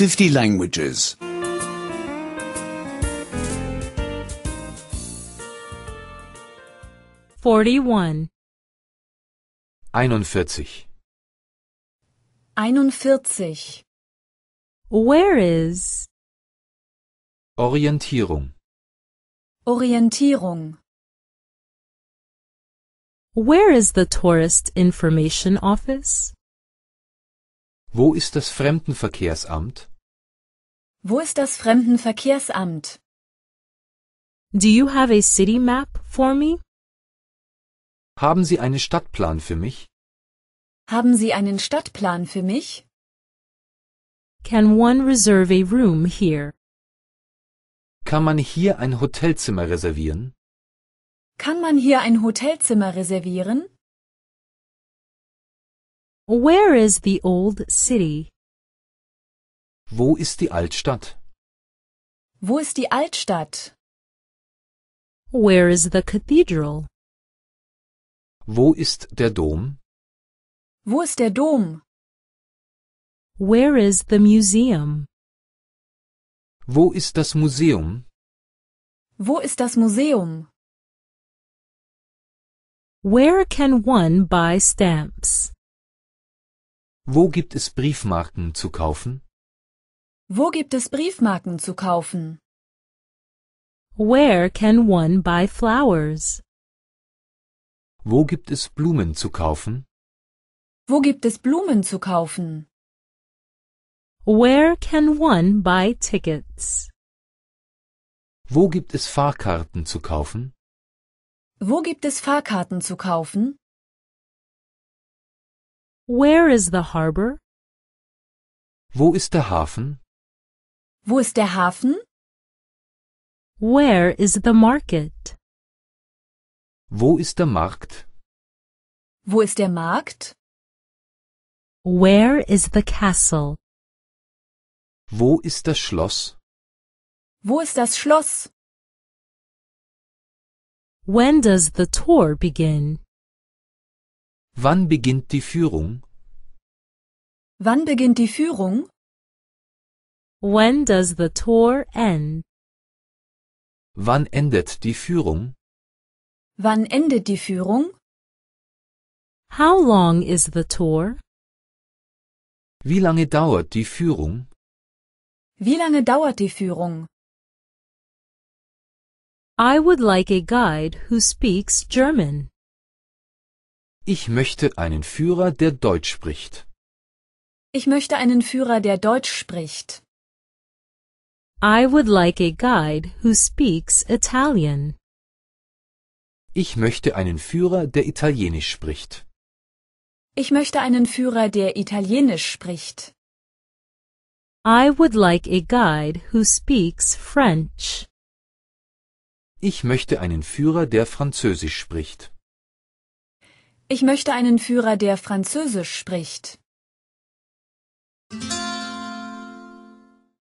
50 languages. 41. 41. 41. Where is Orientierung. Orientierung. Where is the Tourist Information Office? Wo ist das Fremdenverkehrsamt? Wo ist das Fremdenverkehrsamt? Do you have a city map for me? Haben Sie einen Stadtplan für mich? Haben Sie einen Stadtplan für mich? Can one reserve a room here? Kann man hier ein Hotelzimmer reservieren? Kann man hier ein Hotelzimmer reservieren? Where is the old city? Wo ist die Altstadt? Wo ist die Altstadt? Where is the cathedral? Wo ist der Dom? Wo ist der Dom? Where is the museum? Wo ist das Museum? Wo ist das Museum? Where can one buy stamps? Wo gibt es Briefmarken zu kaufen? Wo gibt es Briefmarken zu kaufen? Where can one buy flowers? Wo gibt es Blumen zu kaufen? Wo gibt es Blumen zu kaufen? Where can one buy tickets? Wo gibt es Fahrkarten zu kaufen? Wo gibt es Fahrkarten zu kaufen? Where is the harbor? Wo ist der Hafen? Wo ist der Hafen? Where is the market? Wo ist der Markt? Wo ist der Markt? Where is the castle? Wo ist das Schloss? Wo ist das Schloss? When does the tour begin? Wann beginnt die Führung? Wann beginnt die Führung? When does the tour end? Wann endet die Führung? Wann endet die Führung? How long is the tour? Wie lange dauert die Führung? Wie lange dauert die Führung? I would like a guide who speaks German. Ich möchte einen Führer, der Deutsch spricht. Ich möchte einen Führer, der Deutsch spricht. I would like a guide who speaks Italian. Ich möchte einen Führer, der Italienisch spricht. Ich möchte einen Führer, der Italienisch spricht. I would like a guide who speaks French. Ich möchte einen Führer, der Französisch spricht. Ich möchte einen Führer, der Französisch spricht.